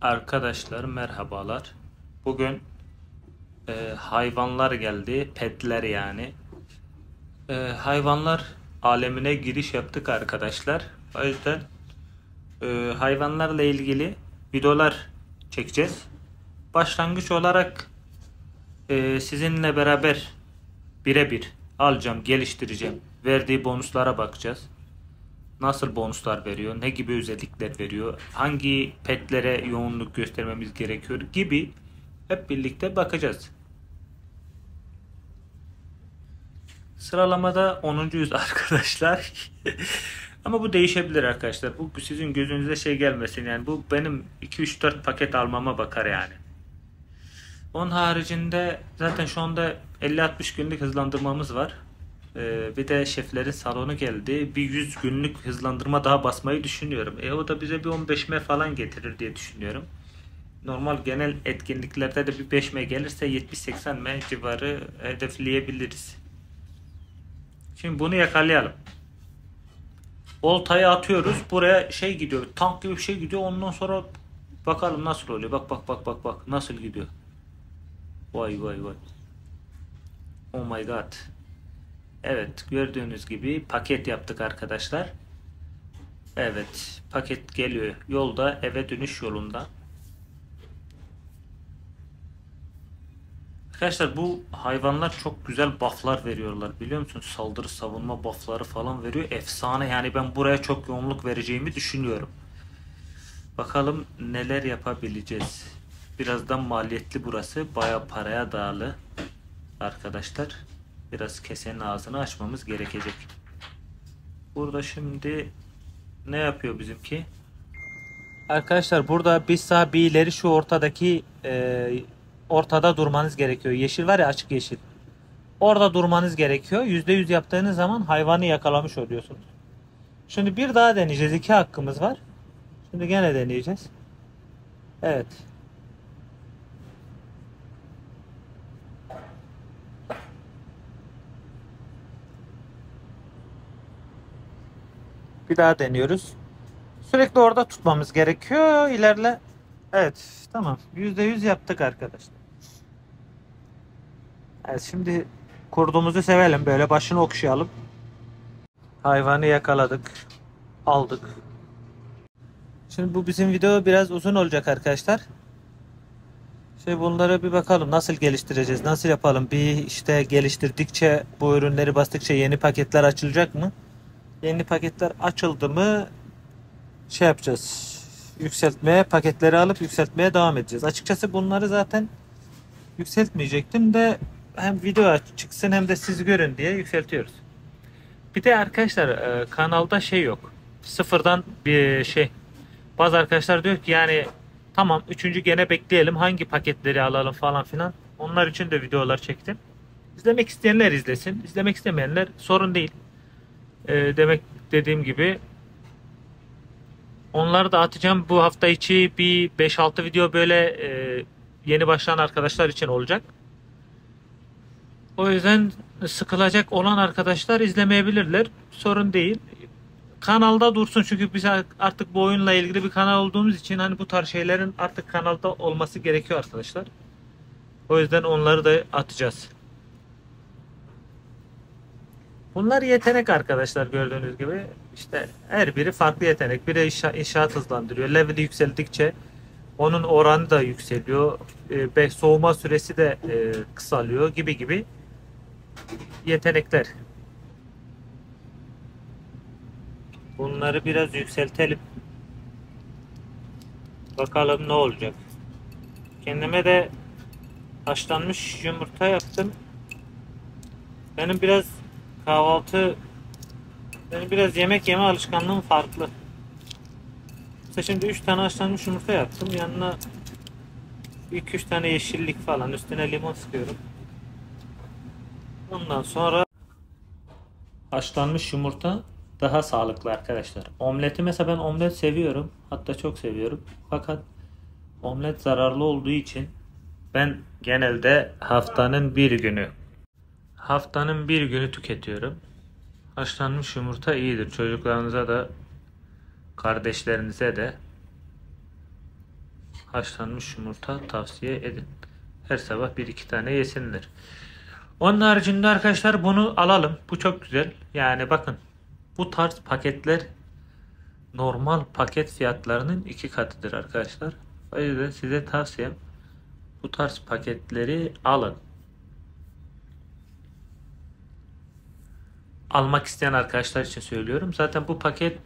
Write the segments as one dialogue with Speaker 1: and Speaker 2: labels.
Speaker 1: Arkadaşlar merhabalar. Bugün e, hayvanlar geldi, petler yani. E, hayvanlar alemine giriş yaptık arkadaşlar. O yüzden e, hayvanlarla ilgili videolar çekeceğiz. Başlangıç olarak e, sizinle beraber birebir alacağım, geliştireceğim. Verdiği bonuslara bakacağız nasıl bonuslar veriyor, ne gibi özellikler veriyor, hangi petlere yoğunluk göstermemiz gerekiyor gibi hep birlikte bakacağız. Sıralamada 10. yüz arkadaşlar. Ama bu değişebilir arkadaşlar. Bu sizin gözünüze şey gelmesin. Yani bu benim 2-3-4 paket almama bakar yani. Onun haricinde zaten şu anda 50-60 günlük hızlandırmamız var. Ee, bir de şeflerin salonu geldi. Bir 100 günlük hızlandırma daha basmayı düşünüyorum. E o da bize bir 15M falan getirir diye düşünüyorum. Normal genel etkinliklerde de bir 5M gelirse 70-80M civarı hedefleyebiliriz. Şimdi bunu yakalayalım. Oltayı atıyoruz. Buraya şey gidiyor. Tank gibi bir şey gidiyor. Ondan sonra bakalım nasıl oluyor. Bak bak bak bak bak. Nasıl gidiyor. Vay vay vay. Oh my god. Evet gördüğünüz gibi paket yaptık arkadaşlar. Evet paket geliyor yolda eve dönüş yolunda. Arkadaşlar bu hayvanlar çok güzel bufflar veriyorlar biliyor musunuz? Saldırı savunma buffları falan veriyor. Efsane yani ben buraya çok yoğunluk vereceğimi düşünüyorum. Bakalım neler yapabileceğiz. Birazdan maliyetli burası. Baya paraya dağılı arkadaşlar biraz kesenin ağzını açmamız gerekecek. Burada şimdi ne yapıyor bizimki? Arkadaşlar burada bir sağ bir ileri şu ortadaki e, ortada durmanız gerekiyor. Yeşil var ya açık yeşil. Orada durmanız gerekiyor. %100 yaptığınız zaman hayvanı yakalamış oluyorsunuz. Şimdi bir daha deneyeceğiz. İki hakkımız var. Şimdi gene deneyeceğiz. Evet. Bir daha deniyoruz. Sürekli orada tutmamız gerekiyor. İlerle. Evet. Tamam. %100 yaptık arkadaşlar. Evet şimdi kurdumuzu sevelim. Böyle başını okşayalım. Hayvanı yakaladık. Aldık. Şimdi bu bizim video biraz uzun olacak arkadaşlar. Şey bunlara bir bakalım nasıl geliştireceğiz, nasıl yapalım? Bir işte geliştirdikçe bu ürünleri bastıkça yeni paketler açılacak mı? Yeni paketler açıldı mı şey yapacağız. Yükseltmeye paketleri alıp yükseltmeye devam edeceğiz. Açıkçası bunları zaten yükseltmeyecektim de hem video çıksın hem de siz görün diye yükseltiyoruz. Bir de arkadaşlar e, kanalda şey yok. Sıfırdan bir şey. Bazı arkadaşlar diyor ki yani tamam üçüncü gene bekleyelim hangi paketleri alalım falan filan. Onlar için de videolar çektim. İzlemek isteyenler izlesin. İzlemek istemeyenler sorun değil. E, demek dediğim gibi onları da atacağım. Bu hafta içi bir 5-6 video böyle e, yeni başlayan arkadaşlar için olacak. O yüzden sıkılacak olan arkadaşlar izlemeyebilirler. Sorun değil. Kanalda dursun çünkü biz artık bu oyunla ilgili bir kanal olduğumuz için hani bu tarz şeylerin artık kanalda olması gerekiyor arkadaşlar. O yüzden onları da atacağız. Bunlar yetenek arkadaşlar gördüğünüz gibi. İşte her biri farklı yetenek. Biri inşa, inşaat hızlandırıyor. Level'i yükseldikçe onun oranı da yükseliyor. E, soğuma süresi de e, kısalıyor gibi gibi yetenekler. Bunları biraz yükseltelim. Bakalım ne olacak. Kendime de haşlanmış yumurta yaptım. Benim biraz kahvaltı benim biraz yemek yeme alışkanlığım farklı. Mesela şimdi 3 tane haşlanmış yumurta yaptım. Yanına 2-3 tane yeşillik falan üstüne limon sıkıyorum. Ondan sonra haşlanmış yumurta daha sağlıklı arkadaşlar. Omleti mesela ben omlet seviyorum. Hatta çok seviyorum. Fakat omlet zararlı olduğu için ben genelde haftanın bir günü Haftanın bir günü tüketiyorum. Haşlanmış yumurta iyidir. Çocuklarınıza da kardeşlerinize de haşlanmış yumurta tavsiye edin. Her sabah bir iki tane yesinler. Onun haricinde arkadaşlar bunu alalım. Bu çok güzel. Yani bakın bu tarz paketler normal paket fiyatlarının iki katıdır arkadaşlar. O yüzden size tavsiyem bu tarz paketleri alın. almak isteyen arkadaşlar için söylüyorum. Zaten bu paket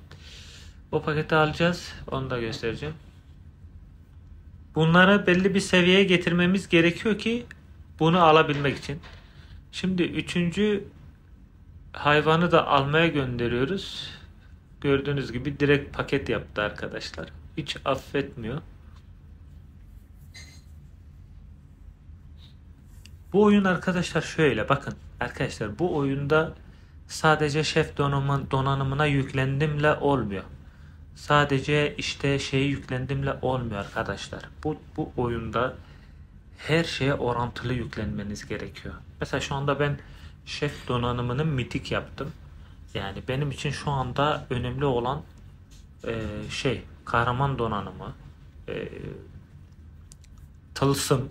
Speaker 1: o paketi alacağız. Onu da göstereceğim. Bunlara belli bir seviyeye getirmemiz gerekiyor ki bunu alabilmek için. Şimdi üçüncü hayvanı da almaya gönderiyoruz. Gördüğünüz gibi direkt paket yaptı arkadaşlar. Hiç affetmiyor. Bu oyun arkadaşlar şöyle bakın. Arkadaşlar bu oyunda sadece şef donanımı, donanımına yüklendimle olmuyor. Sadece işte şeyi yüklendimle olmuyor arkadaşlar. Bu, bu oyunda her şeye orantılı yüklenmeniz gerekiyor. Mesela şu anda ben şef donanımını mitik yaptım. Yani benim için şu anda önemli olan e, şey kahraman donanımı, e, tılsım.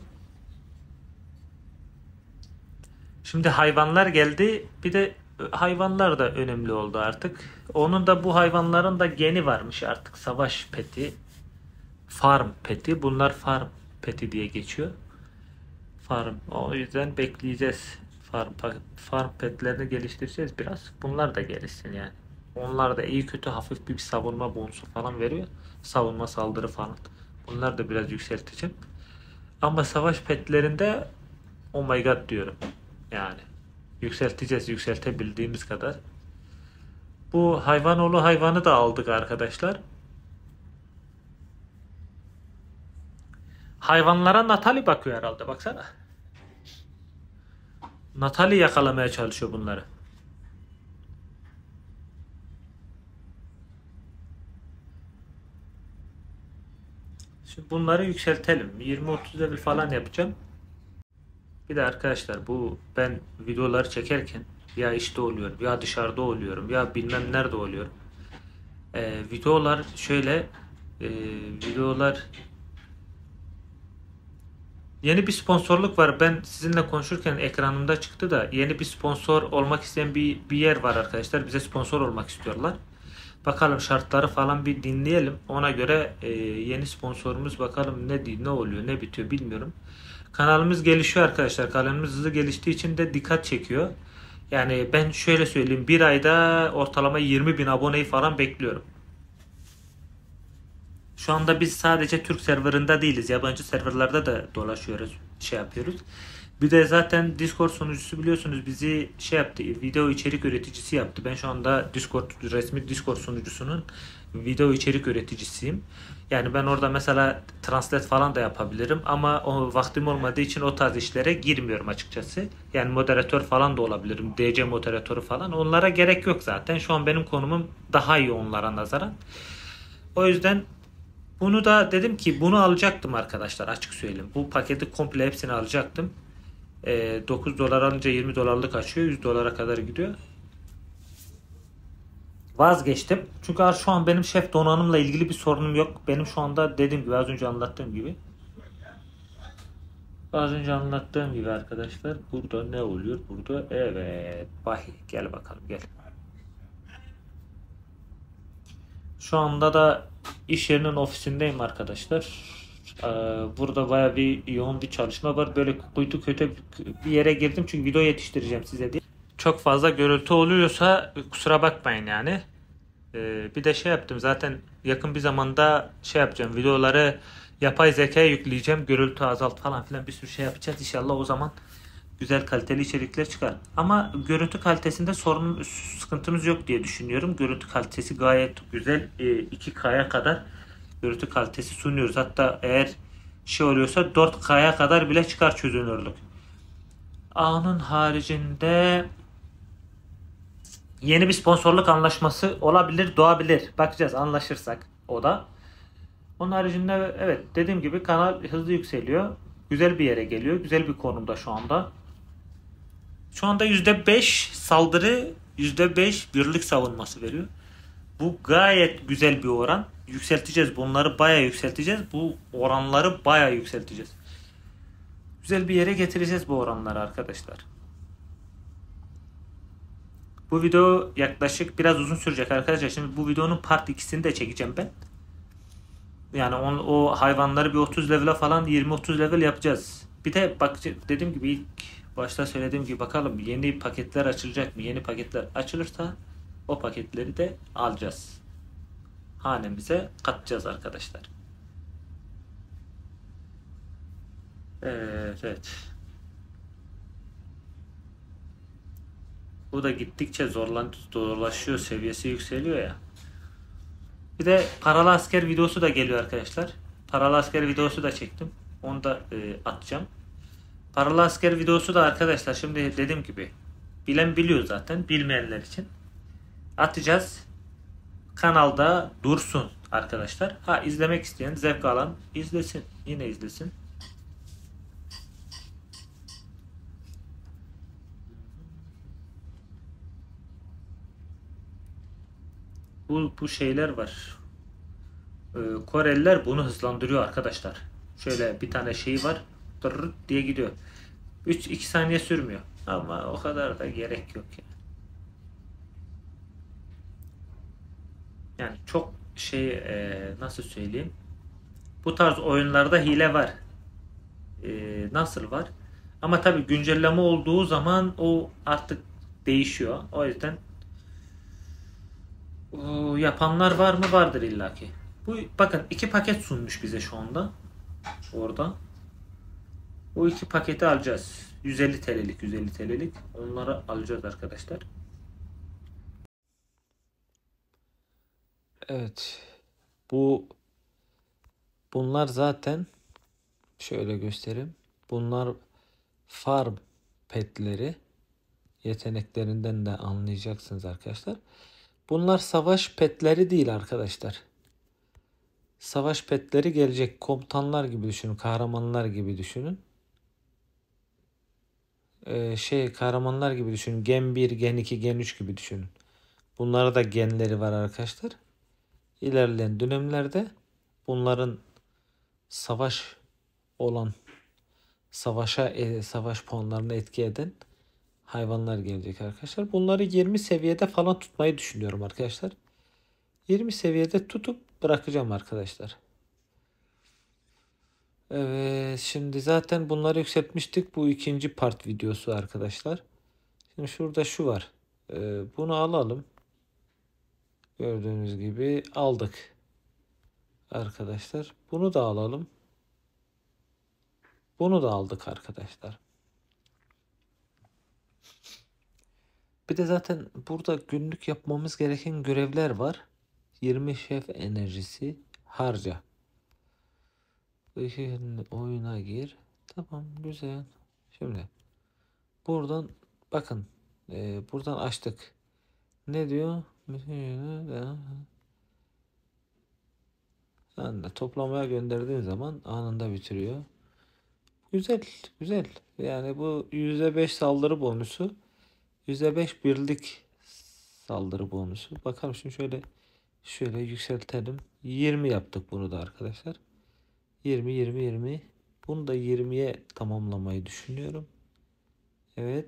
Speaker 1: Şimdi hayvanlar geldi. Bir de hayvanlar da önemli oldu artık. Onun da bu hayvanların da geni varmış artık. Savaş peti, farm peti. Bunlar farm peti diye geçiyor. Farm. O yüzden bekleyeceğiz. Farm, farm petlerini geliştireceğiz biraz. Bunlar da gelişsin yani. Onlar da iyi kötü hafif bir savunma bonusu falan veriyor. Savunma saldırı falan. Bunlar da biraz yükselteceğim. Ama savaş petlerinde oh my god diyorum. Yani Yükselteceğiz yükseltebildiğimiz kadar. Bu hayvan hayvanı da aldık arkadaşlar. Hayvanlara Natali bakıyor herhalde baksana. Natali yakalamaya çalışıyor bunları. Şimdi bunları yükseltelim. 20-30 level falan yapacağım. Bir de arkadaşlar bu ben videoları çekerken ya işte oluyorum ya dışarıda oluyorum ya bilmem nerede oluyorum. Ee, videolar şöyle e, videolar yeni bir sponsorluk var. Ben sizinle konuşurken ekranımda çıktı da yeni bir sponsor olmak isteyen bir, bir yer var arkadaşlar. Bize sponsor olmak istiyorlar. Bakalım şartları falan bir dinleyelim. Ona göre e, yeni sponsorumuz bakalım ne ne oluyor ne bitiyor bilmiyorum. Kanalımız gelişiyor arkadaşlar. Kanalımız hızlı geliştiği için de dikkat çekiyor. Yani ben şöyle söyleyeyim. Bir ayda ortalama 20 bin aboneyi falan bekliyorum. Şu anda biz sadece Türk serverında değiliz. Yabancı serverlarda da dolaşıyoruz. Şey yapıyoruz. Bir de zaten Discord sunucusu biliyorsunuz bizi şey yaptı. Video içerik üreticisi yaptı. Ben şu anda Discord resmi Discord sunucusunun video içerik üreticisiyim. Yani ben orada mesela translate falan da yapabilirim ama o vaktim olmadığı için o tarz işlere girmiyorum açıkçası. Yani moderatör falan da olabilirim. DC moderatörü falan. Onlara gerek yok zaten. Şu an benim konumum daha iyi onlara nazaran. O yüzden bunu da dedim ki bunu alacaktım arkadaşlar açık söyleyeyim. Bu paketi komple hepsini alacaktım. 9 ee, dolar alınca 20 dolarlık açıyor. 100 dolara kadar gidiyor vazgeçtim. Çünkü şu an benim şef donanımla ilgili bir sorunum yok. Benim şu anda dediğim gibi az önce anlattığım gibi az önce anlattığım gibi arkadaşlar burada ne oluyor? Burada evet bahi gel bakalım gel. Şu anda da iş yerinin ofisindeyim arkadaşlar. Ee, burada baya bir yoğun bir çalışma var. Böyle kuytu kötü bir yere girdim çünkü video yetiştireceğim size diye çok fazla gürültü oluyorsa kusura bakmayın yani. Ee, bir de şey yaptım zaten yakın bir zamanda şey yapacağım videoları yapay zekaya yükleyeceğim. Gürültü azalt falan filan bir sürü şey yapacağız. inşallah o zaman güzel kaliteli içerikler çıkar. Ama görüntü kalitesinde sorun sıkıntımız yok diye düşünüyorum. Görüntü kalitesi gayet güzel. E, ee, 2K'ya kadar görüntü kalitesi sunuyoruz. Hatta eğer şey oluyorsa 4K'ya kadar bile çıkar çözünürlük. Onun haricinde yeni bir sponsorluk anlaşması olabilir, doğabilir. Bakacağız anlaşırsak o da. Onun haricinde evet dediğim gibi kanal hızlı yükseliyor. Güzel bir yere geliyor. Güzel bir konumda şu anda. Şu anda %5 saldırı, %5 birlik savunması veriyor. Bu gayet güzel bir oran. Yükselteceğiz. Bunları baya yükselteceğiz. Bu oranları baya yükselteceğiz. Güzel bir yere getireceğiz bu oranları arkadaşlar. Bu video yaklaşık biraz uzun sürecek arkadaşlar. Şimdi bu videonun part ikisini de çekeceğim ben. Yani on, o hayvanları bir 30 level'e falan 20-30 level yapacağız. Bir de bak dediğim gibi ilk başta söylediğim gibi bakalım yeni paketler açılacak mı? Yeni paketler açılırsa o paketleri de alacağız. Hanemize katacağız arkadaşlar. Evet, evet. Bu da gittikçe zorlan zorlaşıyor, seviyesi yükseliyor ya. Bir de paralı asker videosu da geliyor arkadaşlar. Paralı asker videosu da çektim. Onu da e, atacağım. Paralı asker videosu da arkadaşlar şimdi dediğim gibi bilen biliyor zaten bilmeyenler için. Atacağız. Kanalda dursun arkadaşlar. Ha izlemek isteyen zevk alan izlesin. Yine izlesin. bu, bu şeyler var. Ee, Koreliler bunu hızlandırıyor arkadaşlar. Şöyle bir tane şey var. Tırırt diye gidiyor. 3-2 saniye sürmüyor. Ama o kadar da gerek yok yani. Yani çok şey e, nasıl söyleyeyim? Bu tarz oyunlarda hile var. E, nasıl var? Ama tabi güncelleme olduğu zaman o artık değişiyor. O yüzden yapanlar var mı? Vardır illaki. Bu bakın iki paket sunmuş bize şu anda. Orada. Bu iki paketi alacağız. 150 TL'lik 150 TL'lik. Onları alacağız arkadaşlar. Evet. Bu bunlar zaten şöyle göstereyim. Bunlar farm petleri yeteneklerinden de anlayacaksınız arkadaşlar. Bunlar savaş petleri değil arkadaşlar. Savaş petleri gelecek komutanlar gibi düşünün, kahramanlar gibi düşünün. Ee, şey kahramanlar gibi düşünün. Gen 1, gen 2, gen 3 gibi düşünün. Bunlara da genleri var arkadaşlar. İlerleyen dönemlerde bunların savaş olan savaşa e, savaş puanlarını etki eden hayvanlar gelecek arkadaşlar. Bunları 20 seviyede falan tutmayı düşünüyorum arkadaşlar. 20 seviyede tutup bırakacağım arkadaşlar. Evet şimdi zaten bunları yükseltmiştik. Bu ikinci part videosu arkadaşlar. Şimdi şurada şu var. Ee, bunu alalım. Gördüğünüz gibi aldık. Arkadaşlar bunu da alalım. Bunu da aldık arkadaşlar. Bir de zaten burada günlük yapmamız gereken görevler var. 20 şef enerjisi harca. Oyuna gir. Tamam güzel. Şimdi buradan bakın e, buradan açtık. Ne diyor? Yani toplamaya gönderdiğin zaman anında bitiriyor. Güzel, güzel. Yani bu %5 saldırı bonusu %5 birlik saldırı bonusu. Bakalım şimdi şöyle şöyle yükseltelim. 20 yaptık bunu da arkadaşlar. 20 20 20. Bunu da 20'ye tamamlamayı düşünüyorum. Evet.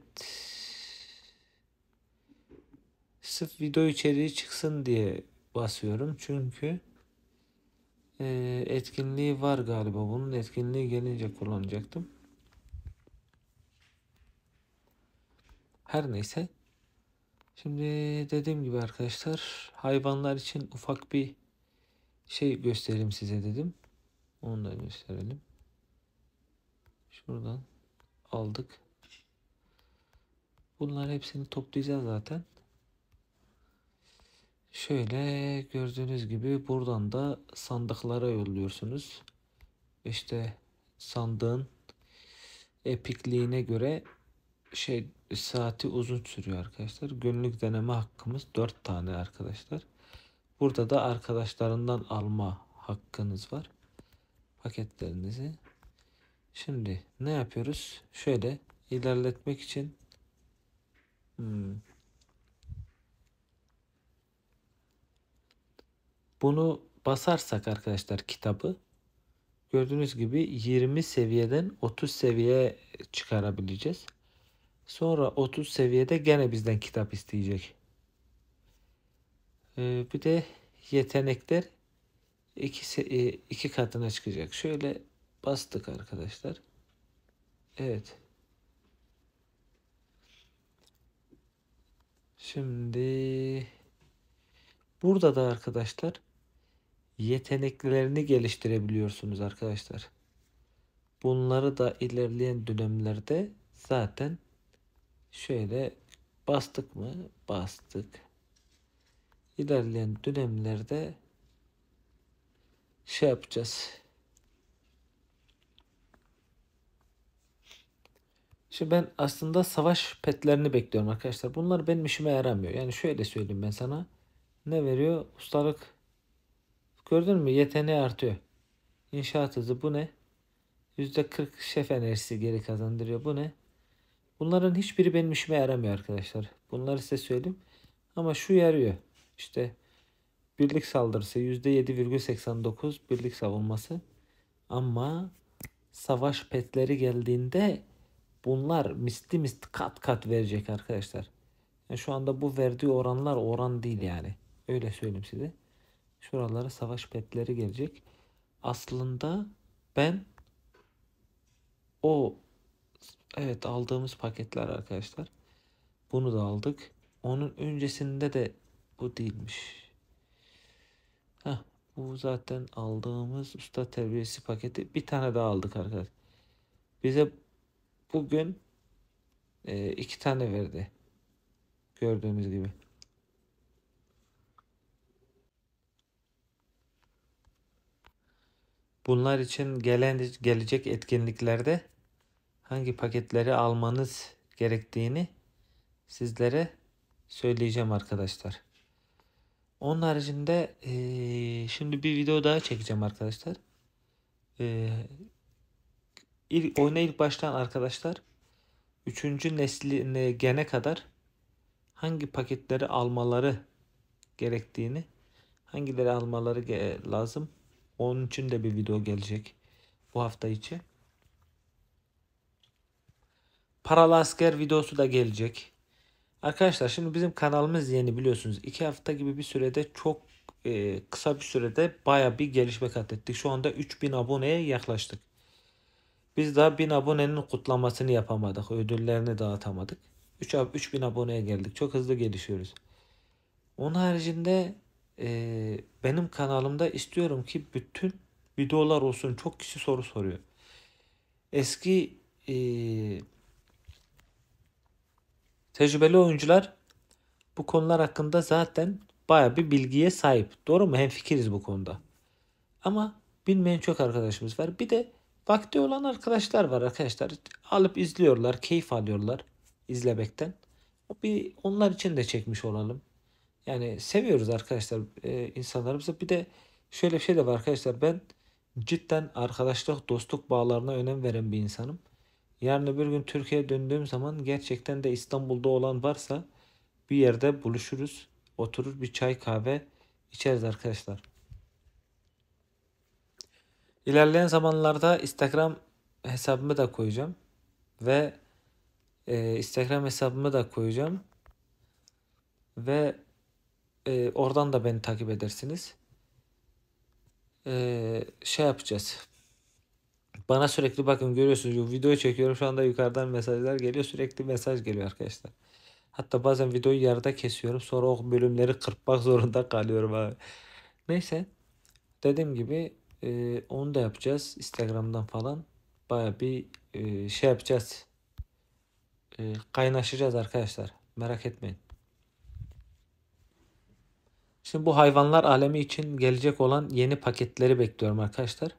Speaker 1: Sırf video içeriği çıksın diye basıyorum. Çünkü etkinliği var galiba. Bunun etkinliği gelince kullanacaktım. Her neyse. Şimdi dediğim gibi arkadaşlar hayvanlar için ufak bir şey gösterelim size dedim. Onu da gösterelim. Şuradan aldık. Bunları hepsini toplayacağız zaten. Şöyle gördüğünüz gibi buradan da sandıklara yolluyorsunuz. İşte sandığın epikliğine göre şey saati uzun sürüyor arkadaşlar. Günlük deneme hakkımız 4 tane arkadaşlar. Burada da arkadaşlarından alma hakkınız var. Paketlerinizi. Şimdi ne yapıyoruz? Şöyle ilerletmek için hmm. bunu basarsak arkadaşlar kitabı gördüğünüz gibi 20 seviyeden 30 seviyeye çıkarabileceğiz. Sonra 30 seviyede gene bizden kitap isteyecek. Ee, bir de yetenekler iki, e, iki katına çıkacak. Şöyle bastık arkadaşlar. Evet. Şimdi burada da arkadaşlar yeteneklerini geliştirebiliyorsunuz arkadaşlar. Bunları da ilerleyen dönemlerde zaten şöyle bastık mı? Bastık. İlerleyen dönemlerde şey yapacağız. Şimdi ben aslında savaş petlerini bekliyorum arkadaşlar. Bunlar benim işime yaramıyor. Yani şöyle söyleyeyim ben sana. Ne veriyor? Ustalık. Gördün mü? Yeteneği artıyor. İnşaat hızı bu ne? %40 şef enerjisi geri kazandırıyor. Bu ne? Bunların hiçbiri benim işime yaramıyor arkadaşlar. Bunları size söyleyeyim. Ama şu yarıyor. İşte birlik saldırısı %7,89 birlik savunması. Ama savaş petleri geldiğinde bunlar misli mist kat kat verecek arkadaşlar. Yani şu anda bu verdiği oranlar oran değil yani. Öyle söyleyeyim size. Şuralara savaş petleri gelecek. Aslında ben o Evet aldığımız paketler arkadaşlar. Bunu da aldık. Onun öncesinde de bu değilmiş. Heh, bu zaten aldığımız usta terbiyesi paketi. Bir tane daha aldık arkadaşlar. Bize bugün e, iki tane verdi. Gördüğünüz gibi. Bunlar için gelen gelecek etkinliklerde hangi paketleri almanız gerektiğini sizlere söyleyeceğim arkadaşlar. Onun haricinde e, şimdi bir video daha çekeceğim arkadaşlar. E, ilk, oyuna ilk baştan arkadaşlar 3. nesline gene kadar hangi paketleri almaları gerektiğini hangileri almaları lazım onun için de bir video gelecek bu hafta içi. Paralı asker videosu da gelecek. Arkadaşlar şimdi bizim kanalımız yeni biliyorsunuz. 2 hafta gibi bir sürede çok e, kısa bir sürede baya bir gelişme kat ettik. Şu anda 3000 aboneye yaklaştık. Biz daha 1000 abonenin kutlamasını yapamadık. Ödüllerini dağıtamadık. 3, 3000 aboneye geldik. Çok hızlı gelişiyoruz. Onun haricinde e, benim kanalımda istiyorum ki bütün videolar olsun. Çok kişi soru soruyor. Eski e, Tecrübeli oyuncular bu konular hakkında zaten baya bir bilgiye sahip. Doğru mu? Hem fikiriz bu konuda. Ama bilmeyen çok arkadaşımız var. Bir de vakti olan arkadaşlar var arkadaşlar. Alıp izliyorlar, keyif alıyorlar izlemekten. Bir onlar için de çekmiş olalım. Yani seviyoruz arkadaşlar e, insanlarımızı. Bir de şöyle bir şey de var arkadaşlar. Ben cidden arkadaşlık, dostluk bağlarına önem veren bir insanım. Yarın bir gün Türkiye'ye döndüğüm zaman gerçekten de İstanbul'da olan varsa bir yerde buluşuruz. Oturur bir çay kahve içeriz arkadaşlar. İlerleyen zamanlarda Instagram hesabımı da koyacağım. Ve e, Instagram hesabımı da koyacağım. Ve e, oradan da beni takip edersiniz. E, şey yapacağız. Bana sürekli bakın görüyorsunuz videoyu çekiyorum şu anda yukarıdan mesajlar geliyor sürekli mesaj geliyor arkadaşlar. Hatta bazen videoyu yarıda kesiyorum sonra o bölümleri kırpmak zorunda kalıyorum abi. Neyse dediğim gibi e, onu da yapacağız Instagram'dan falan baya bir e, şey yapacağız e, kaynaşacağız arkadaşlar merak etmeyin. Şimdi bu hayvanlar alemi için gelecek olan yeni paketleri bekliyorum arkadaşlar.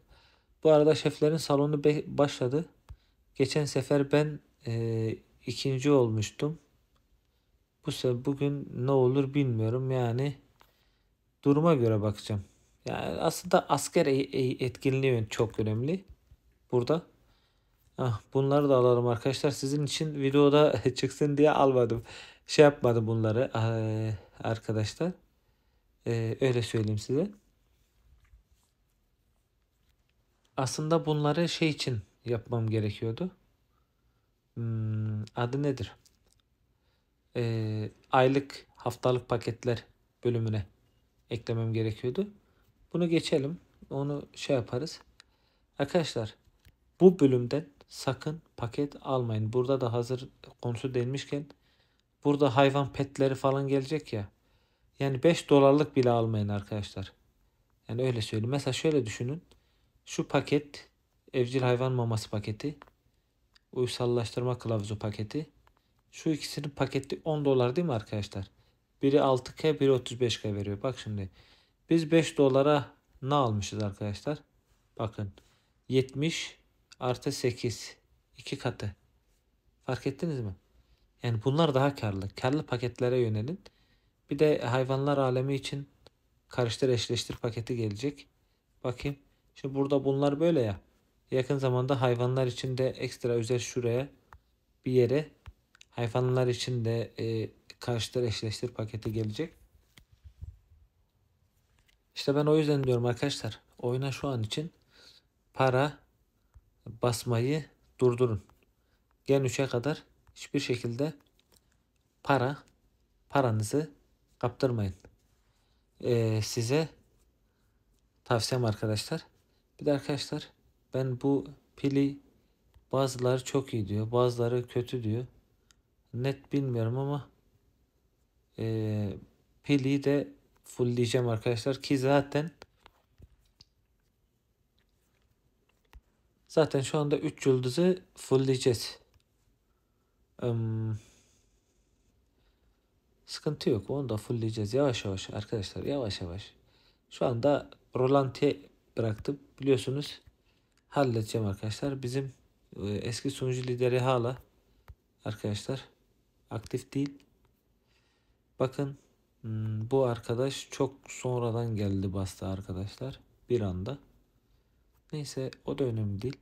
Speaker 1: Bu arada şeflerin salonu başladı. Geçen sefer ben e, ikinci olmuştum. Bu se, bugün ne olur bilmiyorum yani duruma göre bakacağım. Yani aslında asker e-, e-, etkinliği çok önemli burada. Ah, bunları da alalım arkadaşlar. Sizin için videoda çıksın diye almadım. Şey yapmadım bunları ah, e, arkadaşlar. öyle söyleyeyim size. aslında bunları şey için yapmam gerekiyordu. Hmm, adı nedir? Ee, aylık haftalık paketler bölümüne eklemem gerekiyordu. Bunu geçelim. Onu şey yaparız. Arkadaşlar bu bölümden sakın paket almayın. Burada da hazır konusu değinmişken burada hayvan petleri falan gelecek ya. Yani 5 dolarlık bile almayın arkadaşlar. Yani öyle söyleyeyim. Mesela şöyle düşünün. Şu paket evcil hayvan maması paketi, uysallaştırma kılavuzu paketi. Şu ikisinin paketi 10 dolar değil mi arkadaşlar? Biri 6K, biri 35K veriyor. Bak şimdi biz 5 dolara ne almışız arkadaşlar? Bakın 70 artı 8 iki katı. Fark ettiniz mi? Yani bunlar daha karlı. Karlı paketlere yönelin. Bir de hayvanlar alemi için karıştır eşleştir paketi gelecek. Bakayım. Şimdi burada bunlar böyle ya. Yakın zamanda hayvanlar için de ekstra özel şuraya bir yere hayvanlar için de e, karşıtır eşleştir paketi gelecek. İşte ben o yüzden diyorum arkadaşlar oyuna şu an için para basmayı durdurun. Gen 3'e kadar hiçbir şekilde para paranızı kaptırmayın. Ee, size tavsiyem arkadaşlar. Bir de arkadaşlar ben bu pili bazıları çok iyi diyor. Bazıları kötü diyor. Net bilmiyorum ama e, pili de full diyeceğim arkadaşlar ki zaten zaten şu anda 3 yıldızı full diyeceğiz. Um, sıkıntı yok. Onu da full diyeceğiz. Yavaş yavaş arkadaşlar yavaş yavaş. Şu anda rolanti bıraktım. Biliyorsunuz halledeceğim arkadaşlar. Bizim e, eski sunucu lideri hala arkadaşlar aktif değil. Bakın hmm, bu arkadaş çok sonradan geldi bastı arkadaşlar. Bir anda. Neyse o da önemli değil.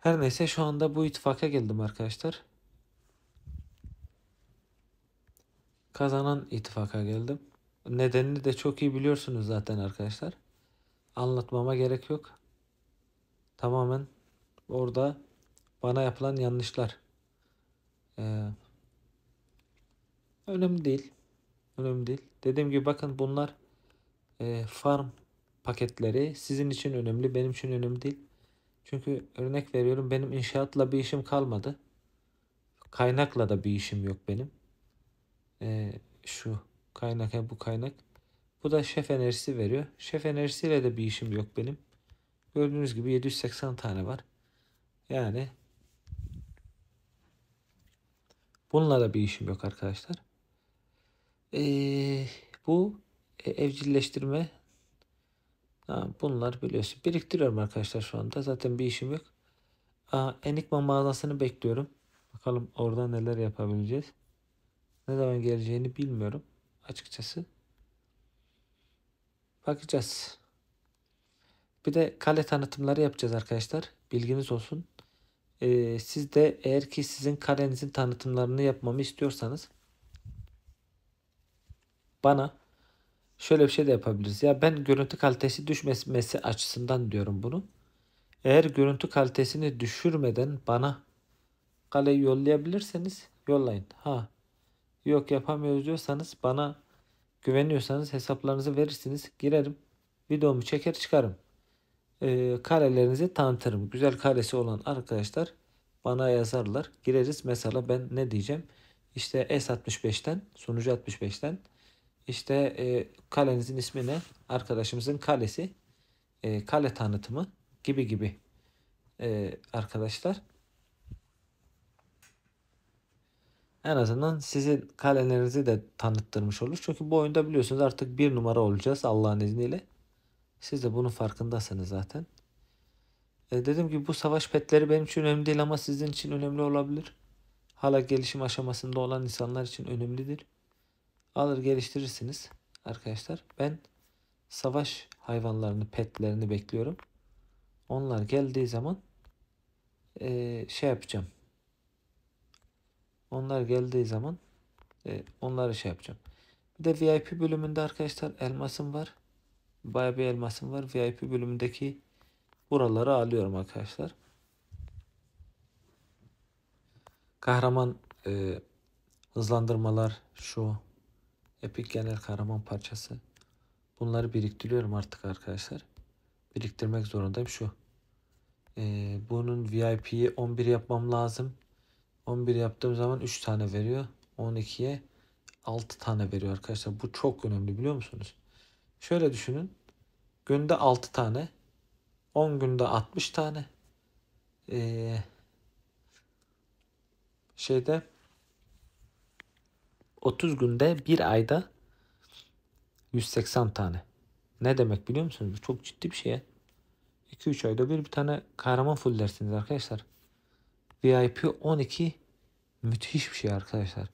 Speaker 1: Her neyse şu anda bu ittifaka geldim arkadaşlar. Kazanan ittifaka geldim. Nedenini de çok iyi biliyorsunuz zaten arkadaşlar anlatmama gerek yok. Tamamen orada bana yapılan yanlışlar. Ee, önemli değil. Önemli değil. Dediğim gibi bakın bunlar e, farm paketleri sizin için önemli. Benim için önemli değil. Çünkü örnek veriyorum benim inşaatla bir işim kalmadı. Kaynakla da bir işim yok benim. Ee, şu kaynak ya bu kaynak. Bu da şef enerjisi veriyor. Şef enerjisiyle de bir işim yok benim. Gördüğünüz gibi 780 tane var. Yani bununla da bir işim yok arkadaşlar. Ee, bu e, evcilleştirme bunlar biliyorsun. Biriktiriyorum arkadaşlar şu anda. Zaten bir işim yok. Aa, Enigma mağazasını bekliyorum. Bakalım orada neler yapabileceğiz. Ne zaman geleceğini bilmiyorum açıkçası. Bakacağız. Bir de kale tanıtımları yapacağız arkadaşlar. Bilginiz olsun. Ee, siz de eğer ki sizin kalenizin tanıtımlarını yapmamı istiyorsanız bana şöyle bir şey de yapabiliriz. Ya ben görüntü kalitesi düşmesi açısından diyorum bunu. Eğer görüntü kalitesini düşürmeden bana kaleyi yollayabilirseniz yollayın. Ha yok yapamıyoruz diyorsanız bana Güveniyorsanız hesaplarınızı verirsiniz. Girerim. Videomu çeker çıkarım. Ee, karelerinizi tanıtırım. Güzel karesi olan arkadaşlar bana yazarlar. Gireriz. Mesela ben ne diyeceğim? İşte S65'ten, sunucu 65'ten işte e, kalenizin ismi ne? Arkadaşımızın kalesi. E, kale tanıtımı gibi gibi e, arkadaşlar. en azından sizin kalenlerinizi de tanıttırmış olur. Çünkü bu oyunda biliyorsunuz artık bir numara olacağız Allah'ın izniyle. Siz de bunun farkındasınız zaten. E, dediğim gibi bu savaş petleri benim için önemli değil ama sizin için önemli olabilir. Hala gelişim aşamasında olan insanlar için önemlidir. Alır geliştirirsiniz arkadaşlar. Ben savaş hayvanlarını, petlerini bekliyorum. Onlar geldiği zaman e, şey yapacağım. Onlar geldiği zaman e, onları şey yapacağım. Bir de VIP bölümünde arkadaşlar elmasım var. Bayağı bir elmasım var. VIP bölümündeki buraları alıyorum arkadaşlar. Kahraman e, hızlandırmalar şu epik genel kahraman parçası. Bunları biriktiriyorum artık arkadaşlar. Biriktirmek zorundayım şu. E, bunun VIP'yi 11 yapmam lazım. 11 yaptığım zaman 3 tane veriyor. 12'ye 6 tane veriyor arkadaşlar. Bu çok önemli biliyor musunuz? Şöyle düşünün. Günde 6 tane. 10 günde 60 tane. Ee, şeyde 30 günde bir ayda 180 tane. Ne demek biliyor musunuz? Bu çok ciddi bir şey. 2-3 ayda bir bir tane kahraman full dersiniz arkadaşlar. VIP 12 müthiş bir şey arkadaşlar.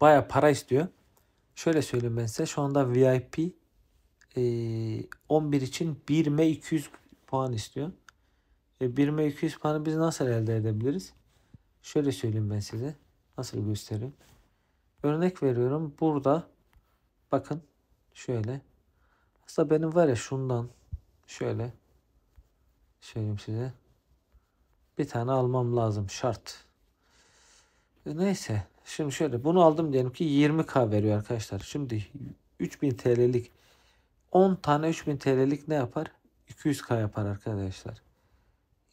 Speaker 1: Baya para istiyor. Şöyle söyleyeyim ben size. Şu anda VIP e, 11 için 1M 200 puan istiyor. E, 1M 200 puanı biz nasıl elde edebiliriz? Şöyle söyleyeyim ben size. Nasıl göstereyim? Örnek veriyorum. Burada bakın şöyle. Aslında benim var ya şundan şöyle söyleyeyim size. Bir tane almam lazım şart. E, neyse şimdi şöyle bunu aldım diyelim ki 20k veriyor arkadaşlar. Şimdi 3000 TL'lik 10 tane 3000 TL'lik ne yapar? 200k yapar arkadaşlar.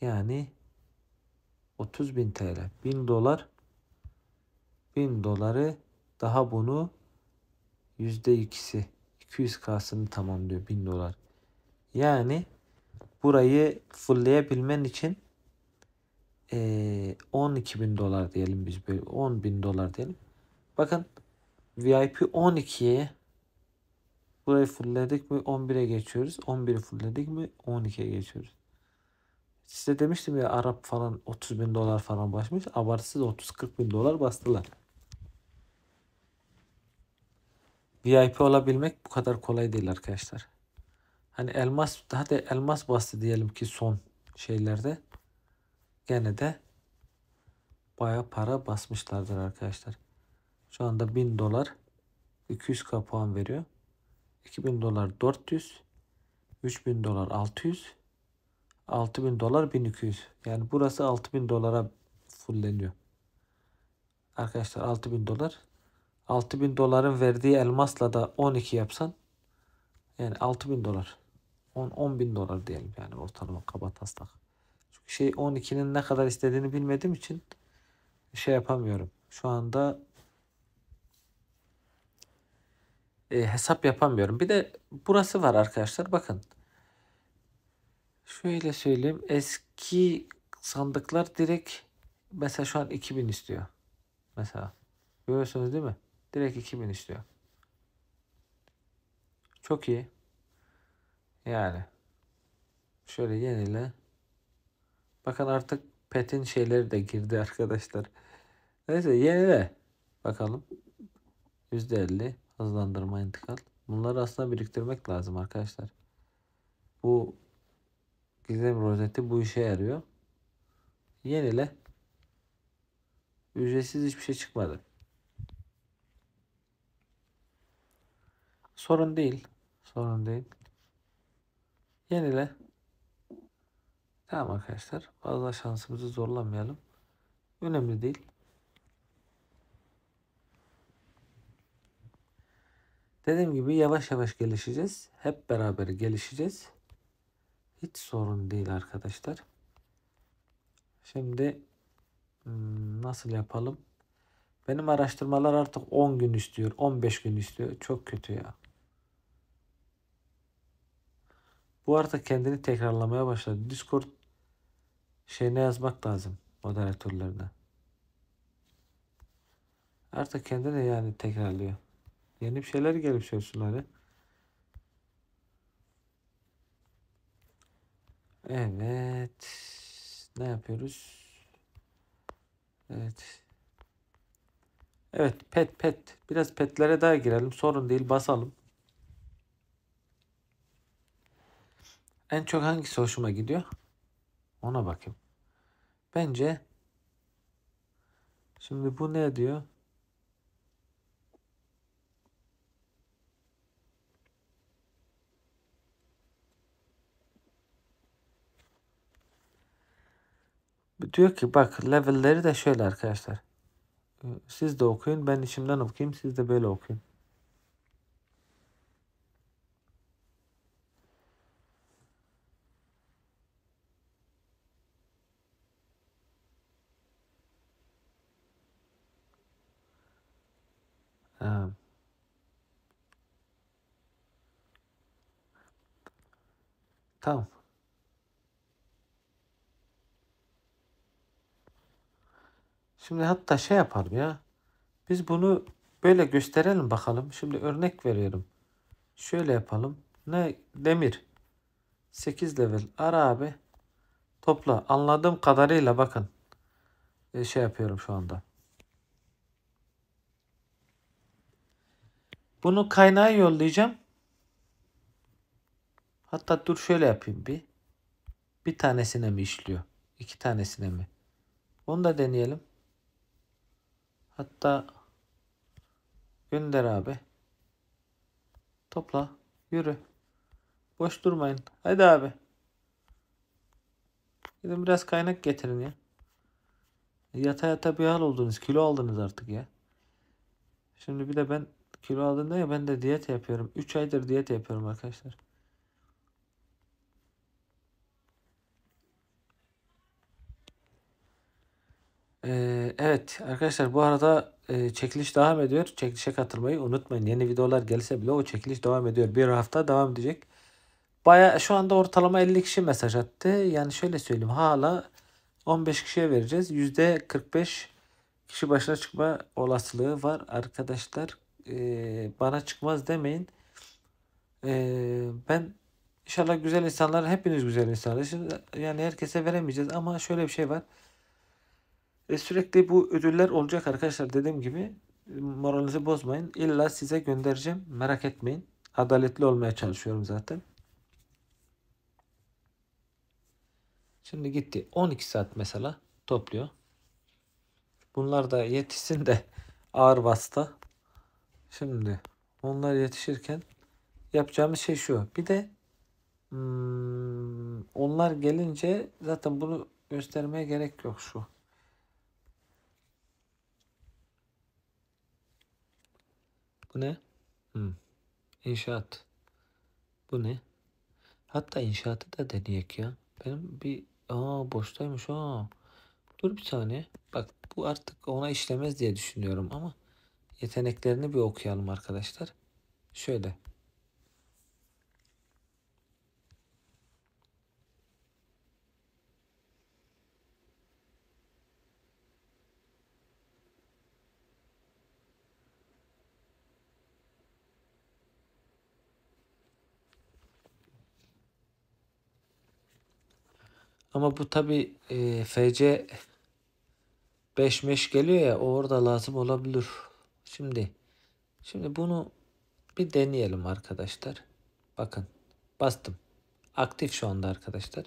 Speaker 1: Yani 30.000 TL. 1000 dolar 1000 doları daha bunu yüzde ikisi 200 k'sını tamamlıyor 1000 dolar. Yani burayı fullleyebilmen için e, 12 bin dolar diyelim biz böyle 10 bin dolar diyelim. Bakın VIP 12'ye burayı fullledik mi 11'e geçiyoruz. 11'i fullledik mi 12'ye geçiyoruz. Size demiştim ya Arap falan 30 bin dolar falan başmış. Abartısız 30-40 bin dolar bastılar. VIP olabilmek bu kadar kolay değil arkadaşlar. Hani elmas daha hadi elmas bastı diyelim ki son şeylerde. Gene de baya para basmışlardır arkadaşlar. Şu anda 1000 dolar 200k puan veriyor. 2000 dolar 400. 3000 dolar 600. 6000 dolar 1200. Yani burası 6000 dolara fulleniyor. Arkadaşlar 6000 dolar. 6000 doların verdiği elmasla da 12 yapsan yani 6000 dolar. 10, 10 bin dolar diyelim yani ortalama kaba taslak. Çünkü şey 12'nin ne kadar istediğini bilmediğim için şey yapamıyorum. Şu anda e, hesap yapamıyorum. Bir de burası var arkadaşlar bakın. Şöyle söyleyeyim eski sandıklar direkt mesela şu an 2000 istiyor. Mesela görüyorsunuz değil mi? Direkt 2000 istiyor. Çok iyi. Yani. Şöyle yenile. Bakın artık petin şeyleri de girdi arkadaşlar. Neyse yenile. Bakalım. %50 hızlandırma intikal. Bunları aslında biriktirmek lazım arkadaşlar. Bu gizem rozeti bu işe yarıyor. Yenile. Ücretsiz hiçbir şey çıkmadı. Sorun değil. Sorun değil. Yenile. Tamam arkadaşlar. Fazla şansımızı zorlamayalım. Önemli değil. Dediğim gibi yavaş yavaş gelişeceğiz. Hep beraber gelişeceğiz. Hiç sorun değil arkadaşlar. Şimdi hmm, nasıl yapalım? Benim araştırmalar artık 10 gün istiyor, 15 gün istiyor. Çok kötü ya. Bu arada kendini tekrarlamaya başladı. Discord şeyine yazmak lazım moderatörlerine. Artık kendini yani tekrarlıyor. Yeni bir şeyler gelip söylüyorsun hani. Evet. Ne yapıyoruz? Evet. Evet pet pet. Biraz petlere daha girelim. Sorun değil basalım. En çok hangisi hoşuma gidiyor? Ona bakayım. Bence şimdi bu ne diyor? Diyor ki bak levelleri de şöyle arkadaşlar. Ee, siz de okuyun ben içimden okuyayım siz de böyle okuyun. Tamam. Şimdi hatta şey yapalım ya. Biz bunu böyle gösterelim bakalım. Şimdi örnek veriyorum. Şöyle yapalım. Ne demir. 8 level ara abi. Topla. Anladığım kadarıyla bakın. E, şey yapıyorum şu anda. Bunu kaynağa yollayacağım. Hatta dur şöyle yapayım bir. Bir tanesine mi işliyor? İki tanesine mi? Onu da deneyelim. Hatta gönder abi. Topla. Yürü. Boş durmayın. Hadi abi. Gidin biraz kaynak getirin ya. Yata yata bir hal oldunuz. Kilo aldınız artık ya. Şimdi bir de ben kilo aldığımda ya ben de diyet yapıyorum. 3 aydır diyet yapıyorum arkadaşlar. Ee, evet arkadaşlar bu arada e, çekiliş devam ediyor. Çekilişe katılmayı unutmayın. Yeni videolar gelse bile o çekiliş devam ediyor. Bir hafta devam edecek. Baya şu anda ortalama 50 kişi mesaj attı. Yani şöyle söyleyeyim hala 15 kişiye vereceğiz. %45 kişi başına çıkma olasılığı var arkadaşlar. E, bana çıkmaz demeyin. E, ben inşallah güzel insanlar hepiniz güzel insanlar. yani herkese veremeyeceğiz ama şöyle bir şey var. E, sürekli bu ödüller olacak arkadaşlar dediğim gibi. E, moralinizi bozmayın. İlla size göndereceğim. Merak etmeyin. Adaletli olmaya çalışıyorum zaten. Şimdi gitti. 12 saat mesela topluyor. Bunlar da yetişsin de ağır vasıta. Şimdi onlar yetişirken yapacağımız şey şu. Bir de hmm, onlar gelince zaten bunu göstermeye gerek yok şu. Bu ne? Hmm. İnşaat. Bu ne? Hatta inşaatı da deneyek ya. Benim bir aa boştaymış ha. Dur bir saniye. Bak bu artık ona işlemez diye düşünüyorum ama yeteneklerini bir okuyalım arkadaşlar. Şöyle Ama bu tabi e, FC 5 geliyor ya orada lazım olabilir. Şimdi şimdi bunu bir deneyelim arkadaşlar. Bakın bastım. Aktif şu anda arkadaşlar.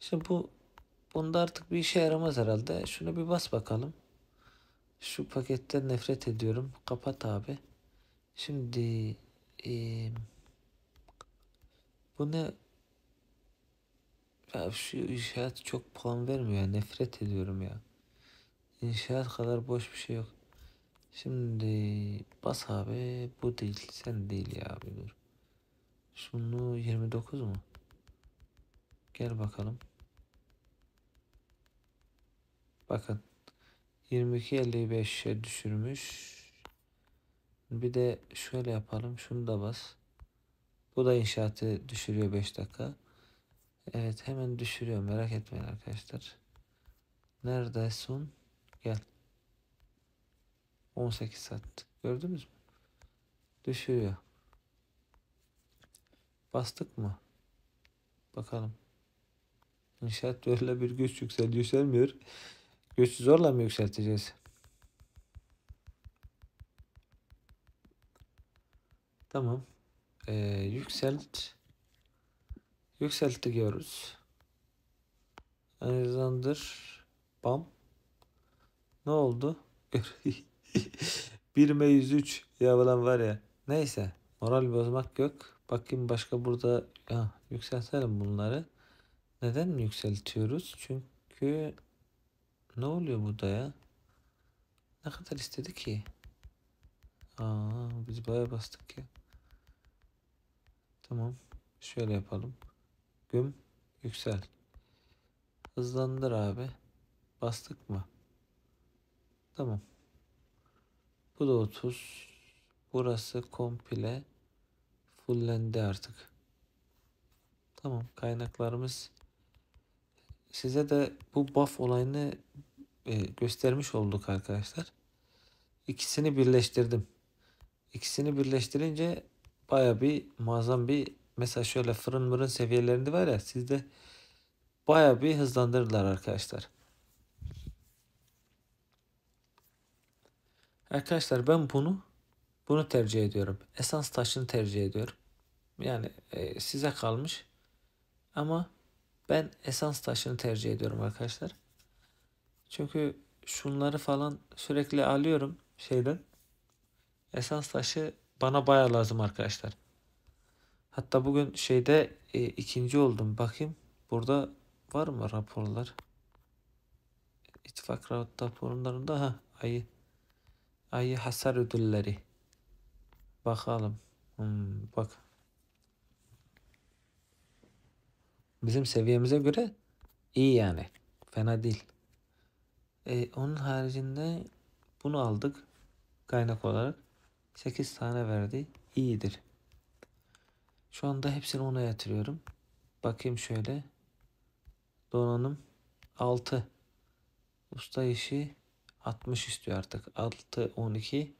Speaker 1: Şimdi bu bunda artık bir işe yaramaz herhalde. Şunu bir bas bakalım. Şu pakette nefret ediyorum. Kapat abi. Şimdi e, bu ne ya şu inşaat çok puan vermiyor ya. Nefret ediyorum ya. İnşaat kadar boş bir şey yok. Şimdi bas abi. Bu değil. Sen değil ya abi dur. Şunu 29 mu? Gel bakalım. Bakın. 22.55'e düşürmüş. Bir de şöyle yapalım. Şunu da bas. Bu da inşaatı düşürüyor 5 dakika. Evet hemen düşürüyorum merak etmeyin arkadaşlar. Neredesin? Gel. 18 saat. Gördünüz mü? Düşürüyor. Bastık mı? Bakalım. İnşaat böyle bir güç yüksel yükselmiyor. Güçsü zorla mı yükselteceğiz? Tamam. Ee, yükselt yükseltti diyoruz. Alexander Bam ne oldu? 1 M103 ya falan var ya. Neyse moral bozmak yok. Bakayım başka burada ha, yükseltelim bunları. Neden yükseltiyoruz? Çünkü ne oluyor burada ya? Ne kadar istedi ki? Aa, biz baya bastık ya. Tamam. Şöyle yapalım. Güm yüksel. Hızlandır abi. Bastık mı? Tamam. Bu da 30. Burası komple fullendi artık. Tamam kaynaklarımız size de bu buff olayını e, göstermiş olduk arkadaşlar. İkisini birleştirdim. İkisini birleştirince baya bir muazzam bir Mesela şöyle fırın mırın seviyelerinde var ya sizde baya bir hızlandırırlar arkadaşlar. Arkadaşlar ben bunu bunu tercih ediyorum. Esans taşını tercih ediyorum. Yani e, size kalmış. Ama ben esans taşını tercih ediyorum arkadaşlar. Çünkü şunları falan sürekli alıyorum şeyden. Esans taşı bana baya lazım arkadaşlar. Hatta bugün şeyde e, ikinci oldum. Bakayım burada var mı raporlar? İttifak raporlarında ha ayı ayı hasar ödülleri. Bakalım. Hmm, bak. Bizim seviyemize göre iyi yani. Fena değil. E, onun haricinde bunu aldık kaynak olarak. 8 tane verdi. İyidir. Şu anda hepsini ona yatırıyorum. Bakayım şöyle. Donanım 6. Usta işi 60 istiyor artık. 6, 12,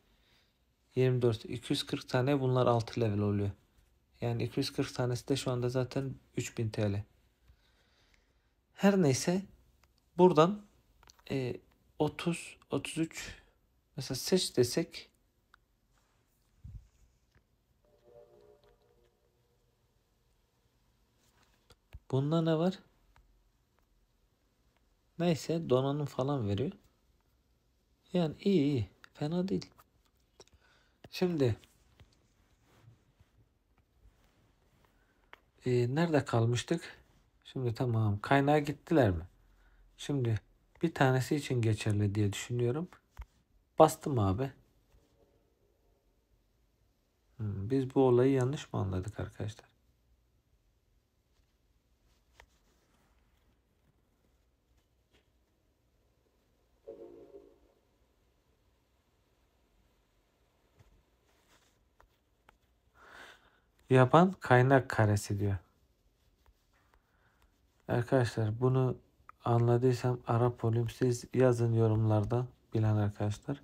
Speaker 1: 24. 240 tane bunlar 6 level oluyor. Yani 240 tanesi de şu anda zaten 3000 TL. Her neyse buradan e, 30, 33 mesela seç desek Bunda ne var? Neyse donanım falan veriyor. Yani iyi iyi. Fena değil. Şimdi e, nerede kalmıştık? Şimdi tamam kaynağa gittiler mi? Şimdi bir tanesi için geçerli diye düşünüyorum. Bastım abi. Hmm, biz bu olayı yanlış mı anladık arkadaşlar? yapan kaynak karesi diyor. Arkadaşlar bunu anladıysam Arap volüm siz yazın yorumlarda bilen arkadaşlar.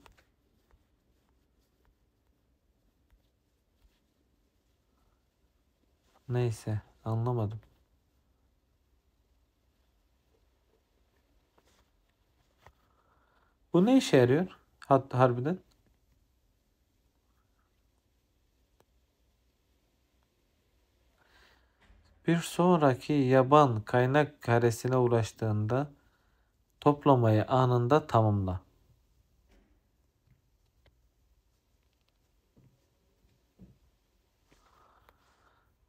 Speaker 1: Neyse anlamadım. Bu ne işe yarıyor? Hatta harbiden. Bir sonraki yaban kaynak karesine ulaştığında toplamayı anında tamamla.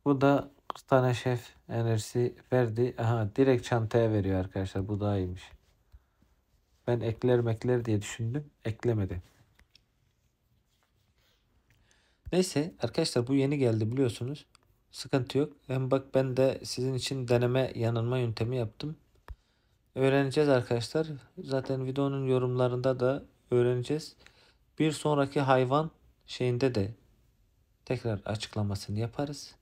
Speaker 1: Bu da 40 tane şef enerjisi verdi. Aha direkt çantaya veriyor arkadaşlar. Bu daha iyiymiş. Ben ekler mekler diye düşündüm. Eklemedi. Neyse arkadaşlar bu yeni geldi biliyorsunuz. Sıkıntı yok. Hem bak ben de sizin için deneme yanılma yöntemi yaptım. Öğreneceğiz arkadaşlar. Zaten videonun yorumlarında da öğreneceğiz. Bir sonraki hayvan şeyinde de tekrar açıklamasını yaparız.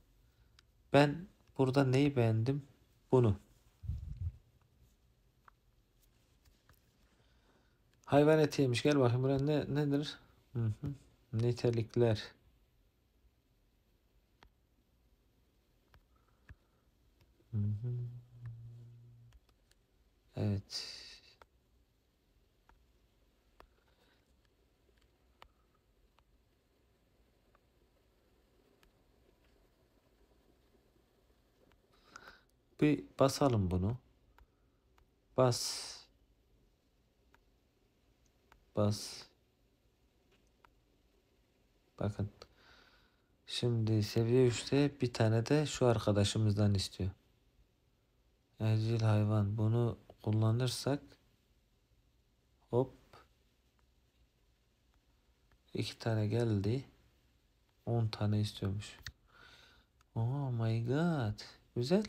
Speaker 1: Ben burada neyi beğendim? Bunu. Hayvan etiymiş. Gel bakayım buraya ne, nedir? Hı hı. Nitelikler. Evet. Bir basalım bunu. Bas. Bas. Bakın. Şimdi seviye 3'te bir tane de şu arkadaşımızdan istiyor. Evcil hayvan. Bunu kullanırsak hop iki tane geldi. 10 tane istiyormuş. Oh my god. Güzel.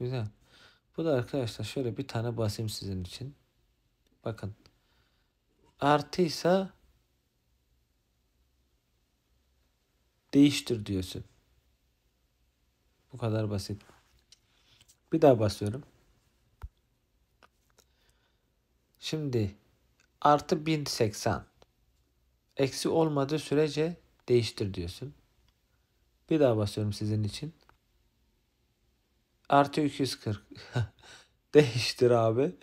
Speaker 1: Güzel. Bu da arkadaşlar şöyle bir tane basayım sizin için. Bakın. Artıysa değiştir diyorsun. Bu kadar basit. Bir daha basıyorum. Şimdi artı 1080 eksi olmadığı sürece değiştir diyorsun. Bir daha basıyorum sizin için. Artı 240. değiştir abi.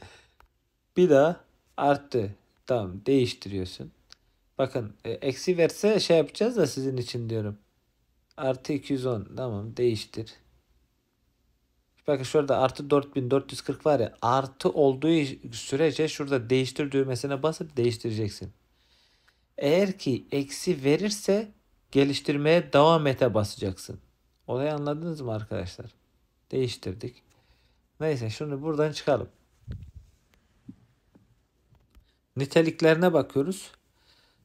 Speaker 1: Bir daha arttı. Tamam değiştiriyorsun. Bakın e, eksi verse şey yapacağız da sizin için diyorum. Artı 210 tamam değiştir. Bakın şurada artı 4440 var ya artı olduğu sürece şurada değiştir düğmesine basıp değiştireceksin. Eğer ki eksi verirse geliştirmeye devam ete basacaksın. Olayı anladınız mı arkadaşlar? Değiştirdik. Neyse şunu buradan çıkalım. Niteliklerine bakıyoruz.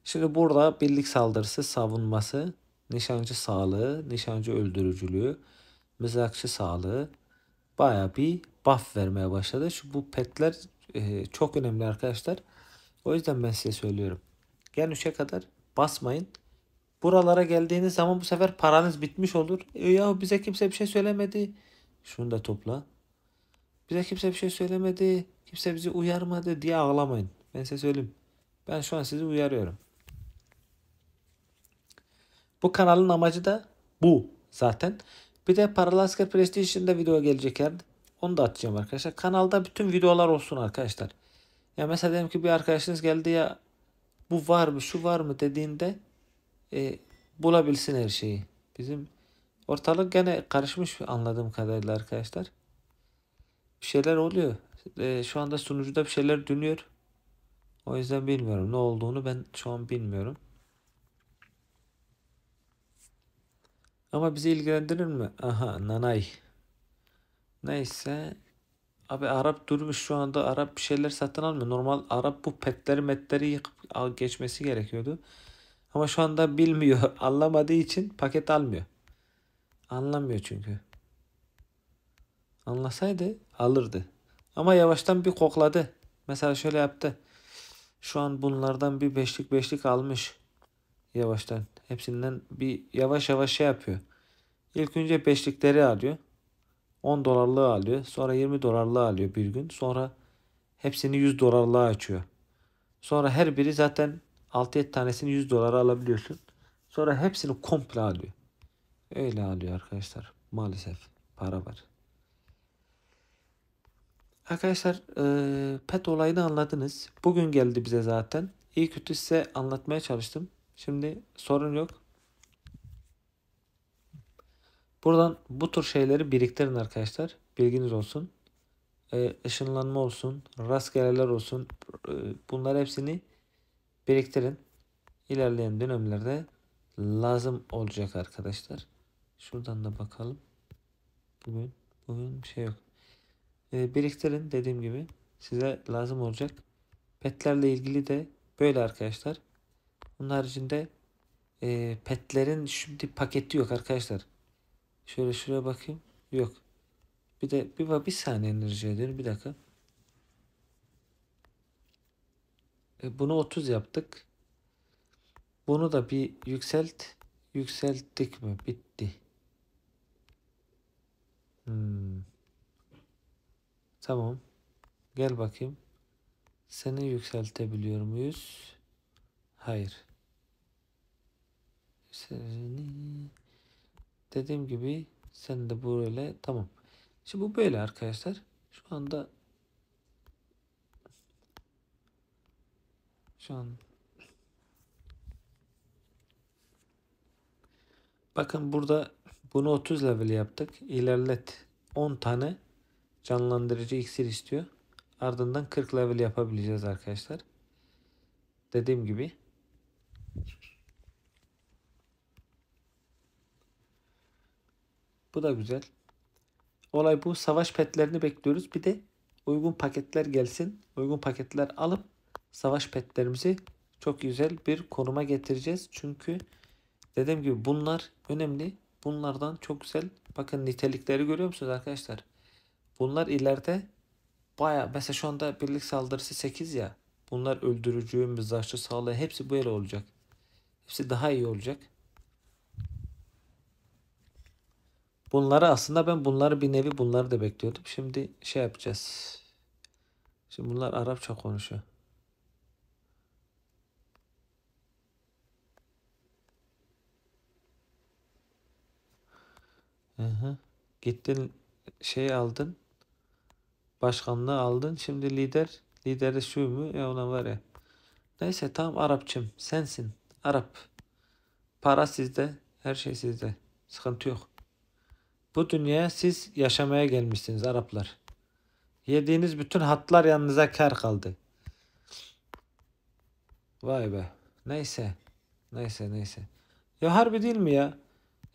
Speaker 1: Şimdi burada birlik saldırısı, savunması, nişancı sağlığı, nişancı öldürücülüğü, mızrakçı sağlığı, baya bir buff vermeye başladı. Şu bu petler e, çok önemli arkadaşlar. O yüzden ben size söylüyorum. Gen 3'e kadar basmayın. Buralara geldiğiniz zaman bu sefer paranız bitmiş olur. E, ya bize kimse bir şey söylemedi. Şunu da topla. Bize kimse bir şey söylemedi. Kimse bizi uyarmadı diye ağlamayın. Ben size söyleyeyim. Ben şu an sizi uyarıyorum. Bu kanalın amacı da bu zaten. Bir de Paralasker Prestige'de video gelecek yani. Onu da atacağım arkadaşlar. Kanalda bütün videolar olsun arkadaşlar. Ya mesela diyelim ki bir arkadaşınız geldi ya bu var mı şu var mı dediğinde e, bulabilsin her şeyi. Bizim ortalık gene karışmış anladığım kadarıyla arkadaşlar. Bir şeyler oluyor. E, şu anda sunucuda bir şeyler dönüyor. O yüzden bilmiyorum. Ne olduğunu ben şu an bilmiyorum. Ama bizi ilgilendirir mi? Aha nanay. Neyse. Abi Arap durmuş şu anda Arap bir şeyler satın almıyor. Normal Arap bu petleri metleri yıkıp geçmesi gerekiyordu. Ama şu anda bilmiyor. Anlamadığı için paket almıyor. Anlamıyor çünkü. Anlasaydı alırdı. Ama yavaştan bir kokladı. Mesela şöyle yaptı. Şu an bunlardan bir beşlik beşlik almış. Yavaştan. Hepsinden bir yavaş yavaş şey yapıyor. İlk önce beşlikleri alıyor. 10 dolarlığı alıyor. Sonra 20 dolarlığı alıyor bir gün. Sonra hepsini 100 dolarlığa açıyor. Sonra her biri zaten 6-7 tanesini 100 dolara alabiliyorsun. Sonra hepsini komple alıyor. Öyle alıyor arkadaşlar. Maalesef para var. Arkadaşlar e, pet olayını anladınız. Bugün geldi bize zaten. İyi kötü size anlatmaya çalıştım. Şimdi sorun yok. Buradan bu tür şeyleri biriktirin arkadaşlar. Bilginiz olsun. E, ışınlanma olsun. Rastgeleler olsun. E, bunlar hepsini biriktirin. İlerleyen dönemlerde lazım olacak arkadaşlar. Şuradan da bakalım. Bugün bugün bir şey yok. E, biriktirin dediğim gibi. Size lazım olacak. Petlerle ilgili de böyle arkadaşlar. Onun haricinde e, petlerin şimdi paketi yok arkadaşlar. Şöyle şuraya bakayım. Yok. Bir de bir, bir saniye enerji edin Bir dakika. E, bunu 30 yaptık. Bunu da bir yükselt. Yükselttik mi? Bitti. Hmm. Tamam. Gel bakayım. Seni yükseltebiliyor muyuz? Hayır seni dediğim gibi sen de böyle tamam. Şimdi bu böyle arkadaşlar. Şu anda şu an Bakın burada bunu 30 level yaptık. ilerlet 10 tane canlandırıcı iksir istiyor. Ardından 40 level yapabileceğiz arkadaşlar. Dediğim gibi Bu da güzel. Olay bu. Savaş petlerini bekliyoruz. Bir de uygun paketler gelsin. Uygun paketler alıp savaş petlerimizi çok güzel bir konuma getireceğiz. Çünkü dediğim gibi bunlar önemli. Bunlardan çok güzel bakın nitelikleri görüyor musunuz arkadaşlar? Bunlar ileride baya mesela şu anda birlik saldırısı 8 ya. Bunlar öldürücü, mizahçı, sağlığı hepsi böyle olacak. Hepsi daha iyi olacak. Bunları aslında ben bunları bir nevi bunları da bekliyordum. Şimdi şey yapacağız. Şimdi bunlar Arapça konuşuyor. Hı Gittin şey aldın. Başkanlığı aldın. Şimdi lider. Lideri şu mu? Ya e, ona var ya. Neyse tam Arapçım. Sensin. Arap. Para sizde. Her şey sizde. Sıkıntı yok. Bu dünyaya siz yaşamaya gelmişsiniz Araplar. Yediğiniz bütün hatlar yanınıza kar kaldı. Vay be. Neyse. Neyse neyse. Ya harbi değil mi ya?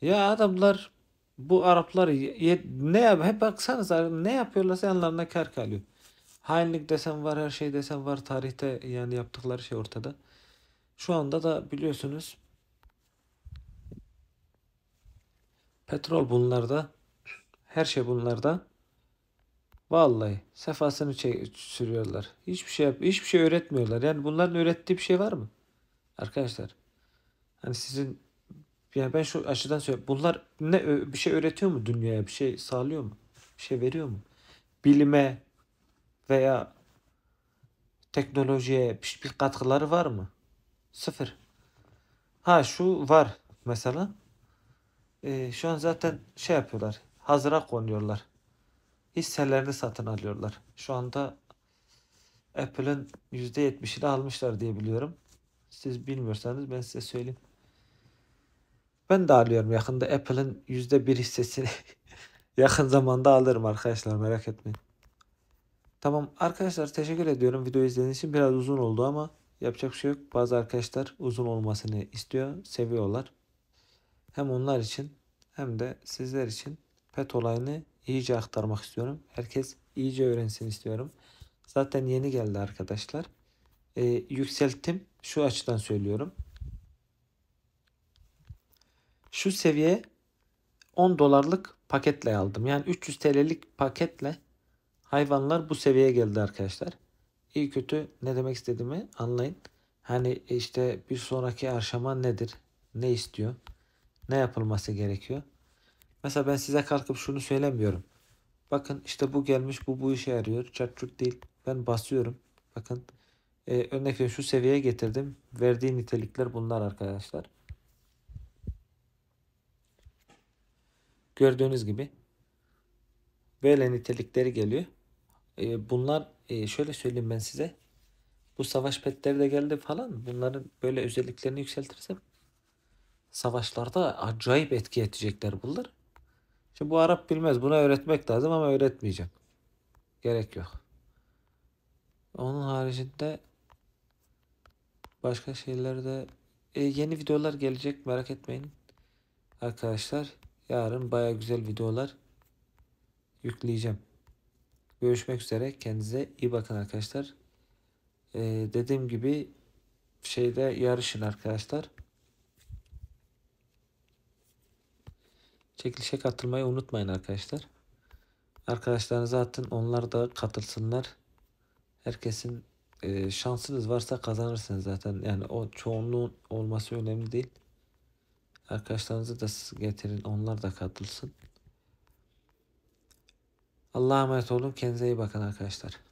Speaker 1: Ya adamlar bu Araplar ne yap hep baksanız ne yapıyorlarsa yanlarına kar kalıyor. Hainlik desen var her şey desen var tarihte yani yaptıkları şey ortada. Şu anda da biliyorsunuz Petrol bunlarda. Her şey bunlarda. Vallahi sefasını sürüyorlar. Hiçbir şey hiçbir şey öğretmiyorlar. Yani bunların öğrettiği bir şey var mı? Arkadaşlar. Hani sizin yani ben şu açıdan söylüyorum. Bunlar ne bir şey öğretiyor mu dünyaya? Bir şey sağlıyor mu? Bir şey veriyor mu? Bilime veya teknolojiye bir katkıları var mı? Sıfır. Ha şu var mesela e, şu an zaten şey yapıyorlar. Hazıra konuyorlar. Hisselerini satın alıyorlar. Şu anda Apple'ın %70'ini almışlar diye biliyorum. Siz bilmiyorsanız ben size söyleyeyim. Ben de alıyorum yakında Apple'ın %1 hissesini yakın zamanda alırım arkadaşlar merak etmeyin. Tamam arkadaşlar teşekkür ediyorum video izlediğiniz için biraz uzun oldu ama yapacak şey yok. Bazı arkadaşlar uzun olmasını istiyor, seviyorlar. Hem onlar için hem de sizler için pet olayını iyice aktarmak istiyorum. Herkes iyice öğrensin istiyorum. Zaten yeni geldi arkadaşlar. Ee, yükselttim. Şu açıdan söylüyorum. Şu seviye 10 dolarlık paketle aldım. Yani 300 TL'lik paketle hayvanlar bu seviyeye geldi arkadaşlar. İyi kötü ne demek istediğimi anlayın. Hani işte bir sonraki aşama nedir? Ne istiyor? ne yapılması gerekiyor? Mesela ben size kalkıp şunu söylemiyorum. Bakın işte bu gelmiş bu bu işe yarıyor. Çatçuk değil. Ben basıyorum. Bakın e, örnek şu seviyeye getirdim. Verdiği nitelikler bunlar arkadaşlar. Gördüğünüz gibi böyle nitelikleri geliyor. E, bunlar e, şöyle söyleyeyim ben size. Bu savaş petleri de geldi falan. Bunların böyle özelliklerini yükseltirsem savaşlarda acayip etki edecekler bunlar. Şimdi bu Arap bilmez. Buna öğretmek lazım ama öğretmeyeceğim. Gerek yok. Onun haricinde başka şeylerde e, yeni videolar gelecek merak etmeyin. Arkadaşlar yarın baya güzel videolar yükleyeceğim. Görüşmek üzere. Kendinize iyi bakın arkadaşlar. Ee, dediğim gibi şeyde yarışın arkadaşlar. Çekilişe katılmayı unutmayın arkadaşlar. arkadaşlarınızı atın. Onlar da katılsınlar. Herkesin e, şansınız varsa kazanırsınız zaten. Yani o çoğunluğun olması önemli değil. Arkadaşlarınızı da siz getirin. Onlar da katılsın. Allah'a emanet olun. Kendinize iyi bakın arkadaşlar.